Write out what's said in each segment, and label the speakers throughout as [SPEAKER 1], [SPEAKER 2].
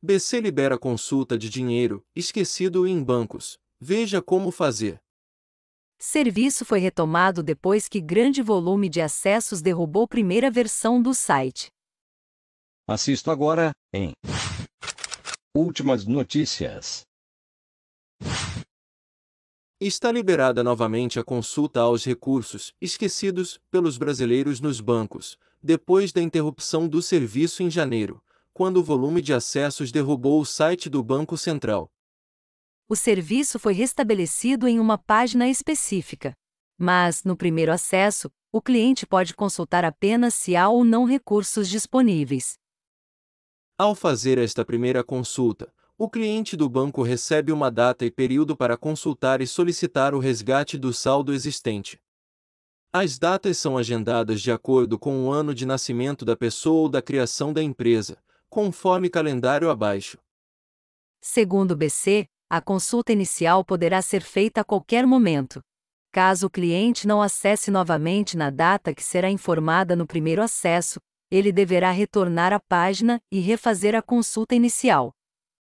[SPEAKER 1] BC libera consulta de dinheiro esquecido em bancos. Veja como fazer.
[SPEAKER 2] Serviço foi retomado depois que grande volume de acessos derrubou primeira versão do site.
[SPEAKER 1] Assisto agora em Últimas notícias. Está liberada novamente a consulta aos recursos esquecidos pelos brasileiros nos bancos, depois da interrupção do serviço em janeiro quando o volume de acessos derrubou o site do Banco Central.
[SPEAKER 2] O serviço foi restabelecido em uma página específica. Mas, no primeiro acesso, o cliente pode consultar apenas se há ou não recursos disponíveis.
[SPEAKER 1] Ao fazer esta primeira consulta, o cliente do banco recebe uma data e período para consultar e solicitar o resgate do saldo existente. As datas são agendadas de acordo com o ano de nascimento da pessoa ou da criação da empresa, conforme calendário abaixo.
[SPEAKER 2] Segundo o BC, a consulta inicial poderá ser feita a qualquer momento. Caso o cliente não acesse novamente na data que será informada no primeiro acesso, ele deverá retornar à página e refazer a consulta inicial.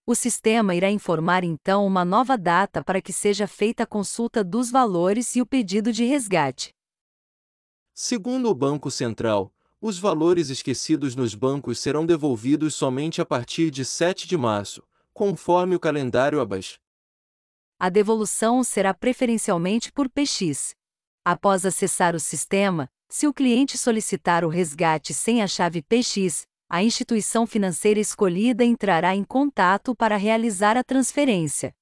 [SPEAKER 2] O sistema irá informar então uma nova data para que seja feita a consulta dos valores e o pedido de resgate.
[SPEAKER 1] Segundo o Banco Central, os valores esquecidos nos bancos serão devolvidos somente a partir de 7 de março, conforme o calendário abaixo.
[SPEAKER 2] A devolução será preferencialmente por PX. Após acessar o sistema, se o cliente solicitar o resgate sem a chave PX, a instituição financeira escolhida entrará em contato para realizar a transferência.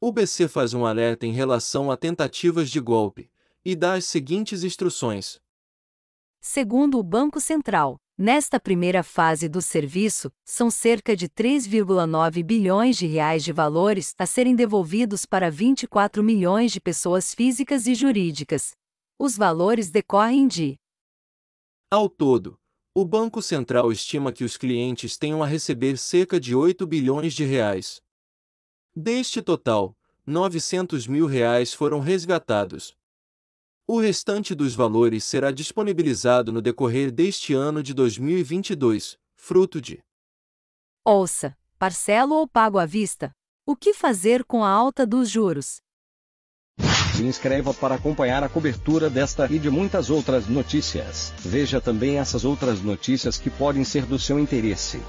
[SPEAKER 1] O BC faz um alerta em relação a tentativas de golpe e dá as seguintes instruções:
[SPEAKER 2] Segundo o Banco Central, nesta primeira fase do serviço, são cerca de 3,9 bilhões de reais de valores a serem devolvidos para 24 milhões de pessoas físicas e jurídicas. Os valores decorrem de
[SPEAKER 1] Ao todo, o Banco Central estima que os clientes tenham a receber cerca de 8 bilhões de reais. Deste total, 900 mil reais foram resgatados, o restante dos valores será disponibilizado no decorrer deste ano de 2022, fruto de.
[SPEAKER 2] Ouça, parcelo ou pago à vista? O que fazer com a alta dos juros?
[SPEAKER 1] Se inscreva para acompanhar a cobertura desta e de muitas outras notícias. Veja também essas outras notícias que podem ser do seu interesse.